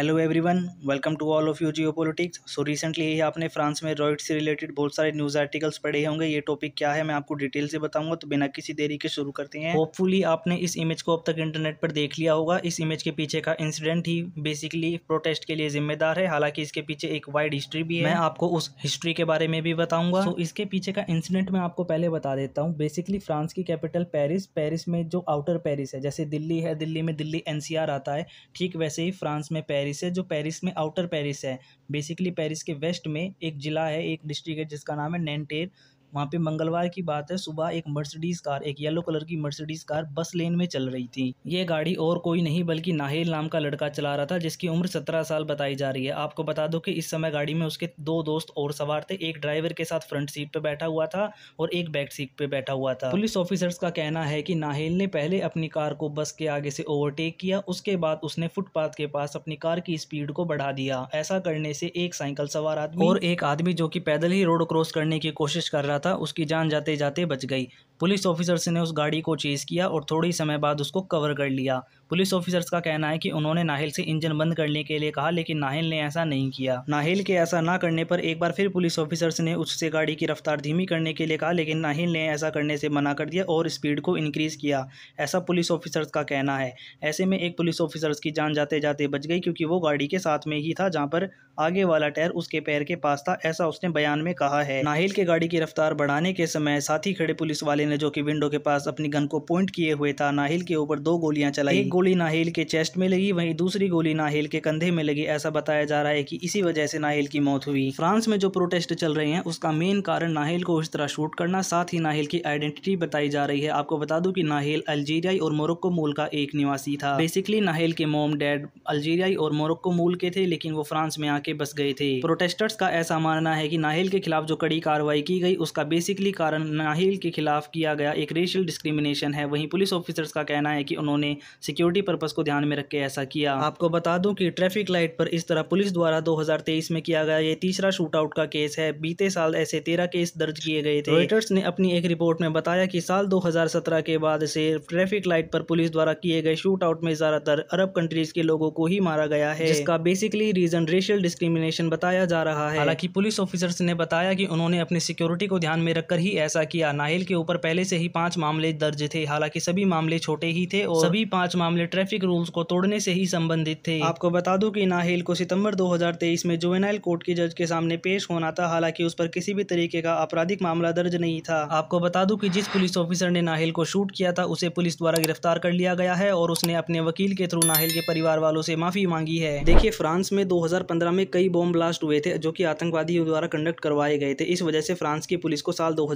Hello everyone welcome to all of you geopolitics so recently ही आपने France में riot से related बहुत सारे न्यूज़ आर्टिकल्स पढ़े होंगे ये टॉपिक क्या है मैं आपको डिटेल से बताऊंगा तो बिना किसी देरी के शुरू करते हैं होपफुली आपने इस इमेज को अब तक इंटरनेट पर देख लिया होगा इस इमेज के पीछे का इंसिडेंट ही बेसिकली प्रोटेस्ट के लिए जिम्मेदार है हालांकि इसके पीछे एक वाइड हिस्ट्री भी है मैं आपको उस हिस्ट्री के बारे में भी बताऊंगा तो so, इसके पीछे का इंसिडेंट मैं आपको पहले बता देता हूँ बेसिकली फ्रांस की कैपिटल पेरिस पेरिस में जो आउटर पेरिस है जैसे दिल्ली है दिल्ली में दिल्ली एनसीआर आता है ठीक वैसे ही फ्रांस में पेरिस पेरिस है जो पेरिस में आउटर पेरिस है बेसिकली पेरिस के वेस्ट में एक ज़िला है एक डिस्ट्रिक्ट है जिसका नाम है नैनटेर वहाँ पे मंगलवार की बात है सुबह एक मर्सिडीज कार एक येलो कलर की मर्सिडीज कार बस लेन में चल रही थी ये गाड़ी और कोई नहीं बल्कि नाहेल नाम का लड़का चला रहा था जिसकी उम्र सत्रह साल बताई जा रही है आपको बता दो कि इस समय गाड़ी में उसके दो दोस्त और सवार थे एक ड्राइवर के साथ फ्रंट सीट पर बैठा हुआ था और एक बैक सीट पे बैठा हुआ था पुलिस ऑफिसर्स का कहना है की नाहेल ने पहले अपनी कार को बस के आगे से ओवरटेक किया उसके बाद उसने फुटपाथ के पास अपनी कार की स्पीड को बढ़ा दिया ऐसा करने से एक साइकिल सवार आदमी और एक आदमी जो की पैदल ही रोड क्रॉस करने की कोशिश कर रहा था उसकी जान जाते जाते बच गई पुलिस ऑफिसर्स ने उस गाड़ी को चेज़ किया और थोड़ी समय बाद उसको कवर कर लिया पुलिस ऑफिसर्स का कहना है कि उन्होंने नाहिल से इंजन बंद करने के लिए कहा लेकिन नाहिल ने ऐसा नहीं किया नाहिल के ऐसा ना करने पर एक बार फिर पुलिस ऑफिसर्स ने उससे गाड़ी की रफ्तार धीमी करने के लिए कहा लेकिन नाहिल ने ऐसा करने से मना कर दिया और स्पीड को इंक्रीज़ किया ऐसा पुलिस ऑफिसर्स का कहना है ऐसे में एक पुलिस ऑफिसर्स की जान जाते जाते बच गई क्योंकि वो गाड़ी के साथ में ही था जहाँ पर आगे वाला टायर उसके पैर के पास था ऐसा उसने बयान में कहा है नाहिल के गाड़ी की रफ्तार बढ़ाने के समय साथ ही खड़े पुलिस वाले ने जो कि विंडो के पास अपनी गन को पॉइंट किए हुए था नाहिल के ऊपर दो गोलियां चलाई गोली नाहेल के चेस्ट में लगी वहीं दूसरी गोली नाहेल के कंधे में लगी ऐसा बताया जा रहा है कि इसी वजह से नाहेल की मौत हुई फ्रांस में जो प्रोटेस्ट चल रहे हैं उसका मेन कारण नाहेल को इस तरह शूट करना साथ ही नाहेल की आइडेंटिटी बताई जा रही है आपको बता दू की नाहेल अल्जीरियाई और मोरक्को मूल का एक निवासी था बेसिकली नाहेल के मोम डैड अल्जीरियाई और मोरक्को मूल के थे लेकिन वो फ्रांस में आके बस गए थे प्रोटेस्टर्स का ऐसा मानना है की नाहेल के खिलाफ जो कड़ी कार्रवाई की गई उसका बेसिकली कारण नाहेल के खिलाफ किया गया एक रेशियल डिस्क्रिमिनेशन है वहीं पुलिस ऑफिसर्स का कहना है कि उन्होंने सिक्योरिटी सिक्योरिटी पर्पज़ को ध्यान में रख के ऐसा किया आपको बता दूं कि ट्रैफिक लाइट पर इस तरह पुलिस द्वारा 2023 में किया गया ये तीसरा शूटआउट का केस है बीते साल ऐसे तेरह केस दर्ज किए गए थे रॉयटर्स ने अपनी एक रिपोर्ट में बताया कि साल 2017 के बाद से ट्रैफिक लाइट पर पुलिस द्वारा किए गए शूटआउट में ज़्यादातर अरब कंट्रीज़ के लोगों को ही मारा गया है इसका बेसिकली रीज़न रेशियल डिस्क्रिमिनेशन बताया जा रहा है हालांकि पुलिस ऑफिसर्स ने बताया कि उन्होंने अपनी सिक्योरिटी को ध्यान में रखकर ही ऐसा किया नाहल के ऊपर पहले से ही पांच मामले दर्ज थे हालांकि सभी मामले छोटे ही थे और सभी पांच मामले मामले ट्रैफिक रूल्स को तोड़ने से ही संबंधित थे आपको बता दूं कि नाहिल को सितंबर 2023 में जुवेनाइल कोर्ट के जज के सामने पेश होना था हालांकि उस पर किसी भी तरीके का आपराधिक मामला दर्ज नहीं था आपको बता दूं कि जिस पुलिस ऑफिसर ने नाहिल को शूट किया था उसे पुलिस द्वारा गिरफ्तार कर लिया गया है और उसने अपने वकील के थ्रू नाहिल के परिवार वालों से माफी मांगी है देखिए फ्रांस में दो में कई बॉम्ब ब्लास्ट हुए थे जो की आतंकवादियों द्वारा कंडक्ट करवाए गए थे इस वजह से फ्रांस की पुलिस को साल दो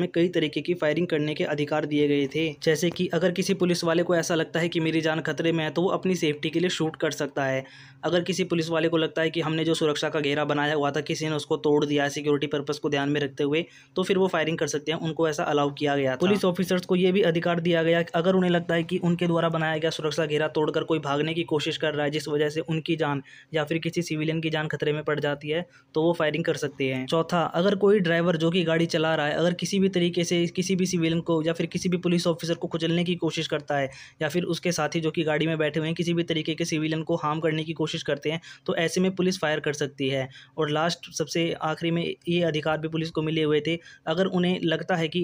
में कई तरीके की फायरिंग करने के अधिकार दिए गए थे जैसे की अगर किसी पुलिस वाले को ऐसा लगता है की मेरी जान खतरे में है तो वो अपनी सेफ्टी के लिए शूट कर सकता है अगर किसी पुलिस वाले को लगता है कि हमने जो सुरक्षा का घेरा बनाया हुआ था किसी ने उसको तोड़ दिया है सिक्योरिटी पर्पज़ को ध्यान में रखते हुए तो फिर वो फायरिंग कर सकते हैं उनको ऐसा अलाउ किया गया पुलिस ऑफिसर्स को ये भी अधिकार दिया गया कि अगर उन्हें लगता है कि उनके द्वारा बनाया गया सुरक्षा घेरा तोड़कर कोई भागने की कोशिश कर रहा है जिस वजह से उनकी जान या फिर किसी सिविलियन की जान खतरे में पड़ जाती है तो वो फायरिंग कर सकते हैं चौथा अगर कोई ड्राइवर जो कि गाड़ी चला रहा है अगर किसी भी तरीके से किसी भी सिविलियन को या फिर किसी भी पुलिस ऑफिसर को कुचलने की कोशिश करता है या फिर उसके साथ साथी जो कि गाड़ी में बैठे हुए हैं किसी भी तरीके के सिविलियन को हार्म करने की कोशिश करते हैं तो ऐसे में पुलिस फायर कर सकती है और लास्ट सबसे आखिरी में ये अधिकार भी पुलिस को मिले हुए थे अगर उन्हें लगता है कि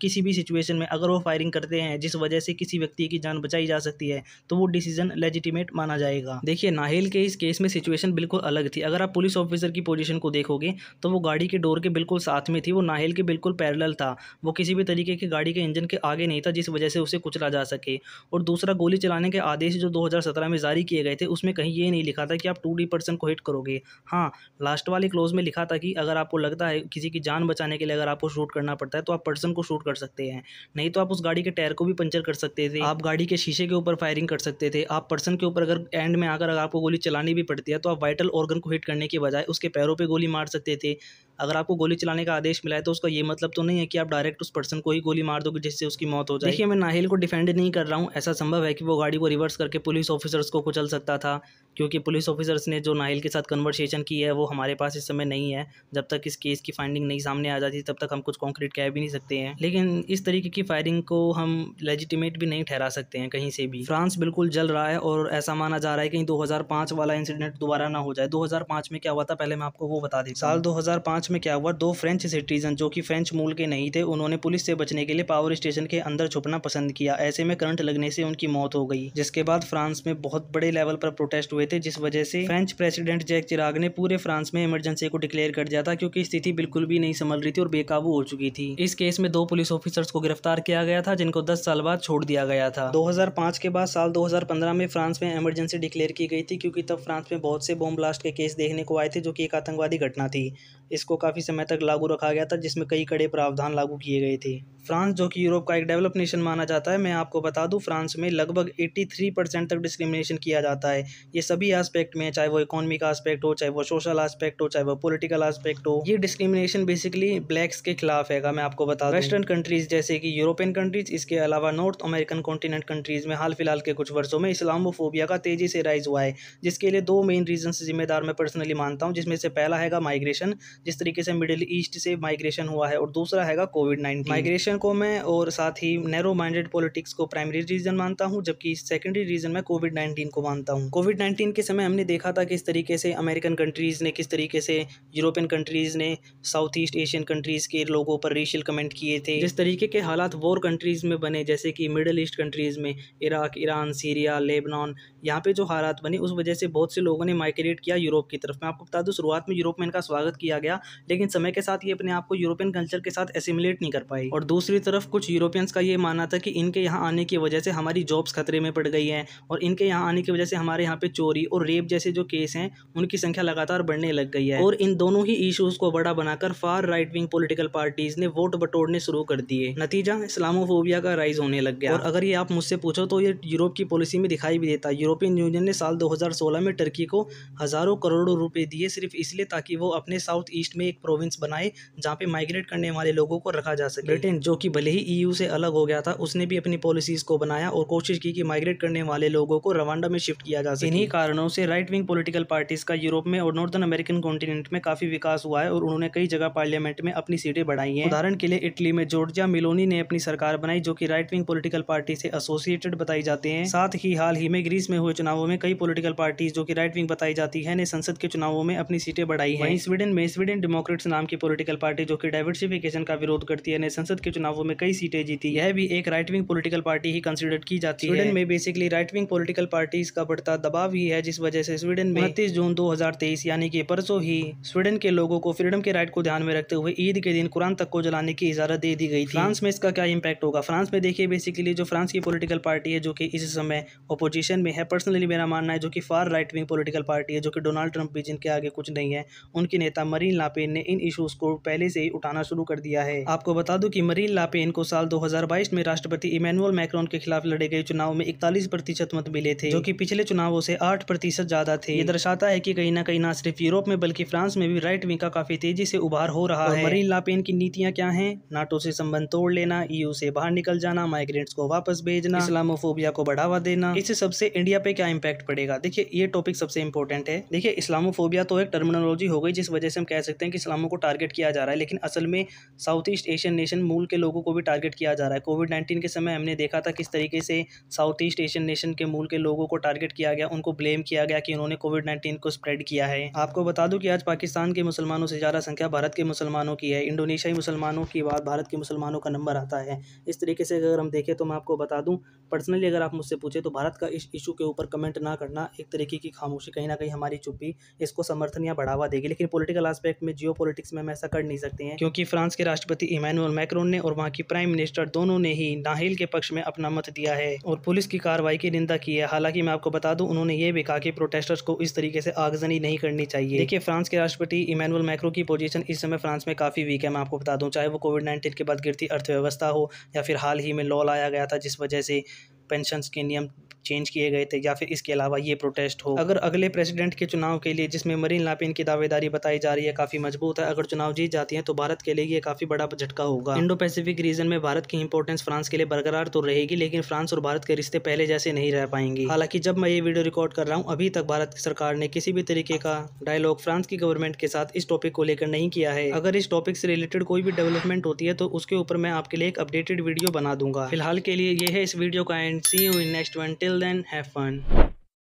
किसी भी सिचुएशन में अगर वो फायरिंग करते हैं जिस वजह से किसी व्यक्ति की जान बचाई जा सकती है तो वो डिसीजन लेजिटिमेट माना जाएगा देखिए नाहेल के इस केस में सिचुएशन बिल्कुल अलग थी अगर आप पुलिस ऑफिसर की पोजीशन को देखोगे तो वो गाड़ी के डोर के बिल्कुल साथ में थी वो नाहेल के बिल्कुल पैरल था वो किसी भी तरीके की गाड़ी के इंजन के आगे नहीं था जिस वजह से उसे कुचला जा सके और दूसरा गोली चलाने के आदेश जो दो में जारी किए गए थे उसमें कहीं ये नहीं लिखा था कि आप टू डी पर्सन को हिट करोगे हाँ लास्ट वाले क्लोज में लिखा था कि अगर आपको लगता है किसी की जान बचाने के लिए अगर आपको शूट करना पड़ता है तो आप पर्सन को शूट कर सकते हैं नहीं तो आप उस गाड़ी के टायर को भी पंचर कर सकते थे आप गाड़ी के शीशे के ऊपर फायरिंग कर सकते थे आप पर्सन के ऊपर अगर एंड में आकर अगर आपको गोली चलानी भी पड़ती है तो आप वाइटल ऑर्गन को हिट करने के बजाय उसके पैरों पर गोली मार सकते थे अगर आपको गोली चलाने का आदेश मिला है तो उसका ये मतलब तो नहीं है कि आप डायरेक्ट उस पर्सन को ही गोली मार दोगे जिससे उसकी मौत हो जाए देखिए मैं नाहिल को डिफेंड नहीं कर रहा हूँ ऐसा संभव है कि वो गाड़ी को रिवर्स करके पुलिस ऑफिसर्स को कुचल सकता था क्योंकि पुलिस ऑफिसर्स ने जो नाहिल के साथ कन्वर्सेशन की है वो हमारे पास इस समय नहीं है जब तक इस केस की फाइंडिंग नहीं सामने आ जाती तब तक हम कुछ कॉन्क्रीट कह भी नहीं सकते हैं लेकिन इस तरीके की फायरिंग को हम लेजिटिमेट भी नहीं ठहरा सकते हैं कहीं से भी फ्रांस बिल्कुल जल रहा है और ऐसा माना जा रहा है कहीं दो वाला इंसिडेंट दोबारा ना हो जाए दो में क्या हुआ था पहले मैं आपको वो बता दी साल दो मार्च में क्या हुआ दो फ्रेंच सिटीजन जो कि फ्रेंच मूल के नहीं थे उन्होंने पुलिस से बचने के लिए पावर स्टेशन के अंदर छुपना पसंद किया ऐसे में करंट लगने से उनकी मौत हो गई जिसके बाद फ्रांस में बहुत बड़े लेवल पर प्रोटेस्ट हुए थे जिस वजह से फ्रेंच प्रेसिडेंट जैक चिराग ने पूरे फ्रांस में इमरजेंसी को डिक्लेयर कर दिया था क्योंकि स्थिति बिल्कुल भी नहीं संभल रही थी और बेकाबू हो चुकी थी इस केस में दो पुलिस ऑफिसर्स को गिरफ्तार किया गया था जिनको दस साल बाद छोड़ दिया गया था दो के बाद साल दो में फ्रांस में इमरजेंसी डिक्लेयर की गई थी क्योंकि तब फ्रांस में बहुत से बॉम्ब ब्लास्ट के केस देखने को आए थे जो कि एक आतंकवादी घटना थी इसको काफ़ी समय तक लागू रखा गया था जिसमें कई कड़े प्रावधान लागू किए गए थे फ्रांस जो कि यूरोप का एक डेवलप नेशन माना जाता है मैं आपको बता दूं फ्रांस में लगभग 83 परसेंट तक डिस्क्रिमिनेशन किया जाता है ये सभी आस्पेक्ट में चाहे वो इकोनॉमी का आस्पेक्ट हो चाहे वो सोशल आस्पेक्ट हो चाहे वो पॉलिटिकल आस्पेक्ट हो ये डिस्क्रिमिनेशन बेसिकली ब्लैक्स के खिलाफ हैगा मैं आपको बता वेस्टर्न कंट्रीज जैसे कि यूरोपियन कंट्रीज इसके अलावा नॉर्थ अमेरिकन कॉन्टिनेंट कंट्रीज में हाल फिलहाल के कुछ वर्षों में इस्लामोफोबिया का तेजी से राइज हुआ है जिसके लिए दो मेन रीजन जिम्मेदार मैं पर्सनली मानता हूँ जिसमें से पहला हैगा माइग्रेशन जिस तरीके से मिडिल ईस्ट से माइग्रेशन हुआ है और दूसरा हैगा कोविड नाइन्टीन माइग्रेशन रीज़न को मैं और साथ ही नैरो माइंडेड पॉलिटिक्स को प्राइमरी रीज़न मानता हूँ जबकि सेकेंडरी रीज़न मैं कोविड नाइन्टीन को मानता हूँ कोविड नाइन्टीन के समय हमने देखा था किस तरीके से अमेरिकन कंट्रीज़ ने किस तरीके से यूरोपियन कंट्रीज़ ने साउथ ईस्ट एशियन कंट्रीज़ के लोगों पर रेशियल कमेंट किए थे जिस तरीके के हालात वॉर कंट्रीज़ में बने जैसे कि मिडल ईस्ट कंट्रीज़ में इराक ईरान सीरिया लेबनान यहाँ पे जो हालात बने उस वजह से बहुत से लोगों ने माइग्रेट किया यूरोप की तरफ मैं आपको बता दूँ शुरुआत में यूरोप में इनका स्वागत किया गया लेकिन समय के साथ ये अपने आप को यूरोपियन कल्चर के साथ एसिमुलेट नहीं कर पाई और दूसरे दूसरी तरफ कुछ यूरोपियंस का ये मानना था कि इनके यहाँ आने की वजह से हमारी जॉब्स खतरे में पड़ गई हैं और इनके यहाँ आने की वजह से हमारे यहाँ पे चोरी और रेप जैसे जो केस हैं उनकी संख्या लगातार बढ़ने लग गई है और इन दोनों ही इशूज़ को बड़ा बनाकर far right wing political parties ने वोट बटोरने शुरू कर दिए नतीजा इस्लामोफोबिया का राइज होने लग गया और अगर ये आप मुझसे पूछो तो ये यूरोप की पॉलिसी में दिखाई भी देता यूरोपियन यूनियन ने साल दो में टर्की को हज़ारों करोड़ों रुपये दिए सिर्फ इसलिए ताकि वो अपने साउथ ईस्ट में एक प्रोविंस बनाए जहाँ पे माइग्रेट करने वाले लोगों को रखा जा सके ब्रिटेन जो कि भले ही ईयू e से अलग हो गया था उसने भी अपनी पॉलिसीज़ को बनाया और कोशिश की कि माइग्रेट करने वाले लोगों को रवांडा में शिफ्ट किया जा सके इन्हीं कारणों से राइट विंग पॉलिटिकल पार्टीज़ का यूरोप में और नॉर्थन अमेरिकन कॉन्टिनेंट में काफ़ी विकास हुआ है और उन्होंने कई जगह पार्लियामेंट में अपनी सीटें बढ़ाई हैं उदाहरण के लिए इटली में जॉर्जिया मिलोनी ने अपनी सरकार बनाई जो कि राइट विंग पॉलिटिकल पार्टी से एसोसिएटेड बताई जाते हैं साथ ही हाल ही में ग्रीस में हुए चुनावों में कई पोलिटिकल पार्टीज जो कि राइट विंग बताई जाती है ने संसद के चुनावों में अपनी सीटें बढ़ाई हैं स्वीडन में स्वीडन डेमोक्रेट्स नाम की पोलिटिकल पार्टी जो कि डाइवर्सिफिकेशन का विरोध करती है ने संसद के चुनावों में कई सीटें जीती यह भी एक राइट विंग पोलिटिकल पार्टी ही कंसिडर की जाती है स्वीडन में basically right wing political parties का बढ़ता दबाव ही है जिस वजह से स्वीडन में उनतीस जून दो यानी कि परसों ही स्वीडन के लोगों को फ्रीडम के राइट को ध्यान में रखते हुए ईद के दिन कुरान तक को जलाने की इजाजत दे दी गई फ्रांस में इसका क्या इम्पैक्ट होगा फ्रांस में देखिए बेसिकली जो फ्रांस की पोलिटिकल पार्टी है जो कि इस समय अपोजिशन में है पर्सनली मेरा मानना है जो कि far right wing political party है जो कि डोनाल्ड ट्रंप भी जिनके आगे कुछ नहीं है उनके नेता मरीन लापेन ने इन इशूज़ को पहले से ही उठाना शुरू कर दिया है आपको बता दूं कि मरीन कारीन लापेन को साल 2022 में राष्ट्रपति इमैनुअल मैक्रोन के खिलाफ लड़े गए चुनाव में इकतालीस प्रतिशत मत मिले थे जो कि पिछले चुनावों से आठ प्रतिशत ज्यादा थे ये दर्शाता है कि कहीं ना कहीं ना सिर्फ यूरोप में बल्कि फ्रांस में भी राइट विंग का काफी तेजी से उभार हो रहा है मरीन लापेन की नीतियाँ क्या है नाटो से संबंध तोड़ लेना ईयू e से बाहर निकल जाना माइग्रेंट्स को वापस भेजना इस्लामोफोबिया को बढ़ावा देना इस सबसे इंडिया पे क्या इम्पैक्ट पड़ेगा देखिए ये टॉपिक सबसे इंपॉर्टेंट है देखिए इस्लामोफोबिया तो एक टर्मिनोलॉजी हो गई जिस वजह से हम कह सकते हैं कि इस्लामो को टारगेट किया जा रहा है लेकिन असल में साउथ ईस्ट एशियन नेशन मूल के के लोगों को भी टारगेट किया जा रहा है कोविड नाइन्टीन के समय हमने देखा था किस तरीके से साउथ ईस्ट एशियन नेशन के मूल के लोगों को टारगेट किया गया उनको ब्लेम किया गया कि उन्होंने कोविड नाइन्टीन को स्प्रेड किया है आपको बता दूं कि आज पाकिस्तान के मुसलमानों से ज़्यादा संख्या भारत के मुसलमानों की है इंडोनेशियाई मुसलमानों की बात भारत के मुसलमानों का नंबर आता है इस तरीके से अगर हम देखें तो मैं आपको बता दूँ पर्सनली अगर आप मुझसे पूछे तो भारत का इस इशू के ऊपर कमेंट ना करना एक तरीके की खामोशी कहीं ना कहीं हमारी चुप्पी इसको समर्थन या बढ़ावा देगी लेकिन पॉलिटिकल आस्पेक्ट में जियो में हम ऐसा कर नहीं सकते हैं क्योंकि फ्रांस के राष्ट्रपति इमानुअल मैक्रोन ने और वहाँ की प्राइम मिनिस्टर दोनों ने ही नाहिल के पक्ष में अपना मत दिया है और पुलिस की कार्रवाई की निंदा की है हालांकि मैं आपको बता दूं उन्होंने ये भी कहा कि प्रोटेस्टर्स को इस तरीके से आगजनी नहीं करनी चाहिए देखिए फ्रांस के राष्ट्रपति इमानुअल मैक्रो की पोजीशन इस समय फ्रांस में काफी वीक है मैं आपको बता दूं चाहे वो कोविड नाइन्टीन के बाद गिरती अर्थव्यवस्था हो या फिर हाल ही में लॉ लाया गया था जिस वजह से पेंशन के नियम चेंज किए गए थे या फिर इसके अलावा ये प्रोटेस्ट हो अगर अगले प्रेसिडेंट के चुनाव के लिए जिसमें मरीन लापिन की दावेदारी बताई जा रही है काफ़ी मजबूत है अगर चुनाव जीत जाती है तो भारत के लिए ये काफ़ी बड़ा झटका होगा इंडो पैसिफिक रीजन में भारत की इंपोर्टेंस फ्रांस के लिए बरकरार तो रहेगी लेकिन फ्रांस और भारत के रिश्ते पहले जैसे नहीं रह पाएंगे हालांकि जब मैं ये वीडियो रिकॉर्ड कर रहा हूँ अभी तक भारत की सरकार ने किसी भी तरीके का डायलॉग फ्रांस की गवर्नमेंट के साथ इस टॉपिक को लेकर नहीं किया है अगर इस टॉपिक से रिलेटेड कोई भी डेवलपमेंट होती है तो उसके ऊपर मैं आपके लिए एक अपडेटेड वीडियो बना दूंगा फिलहाल के लिए यह है इस वीडियो का end and see you in next one. Till then, have fun.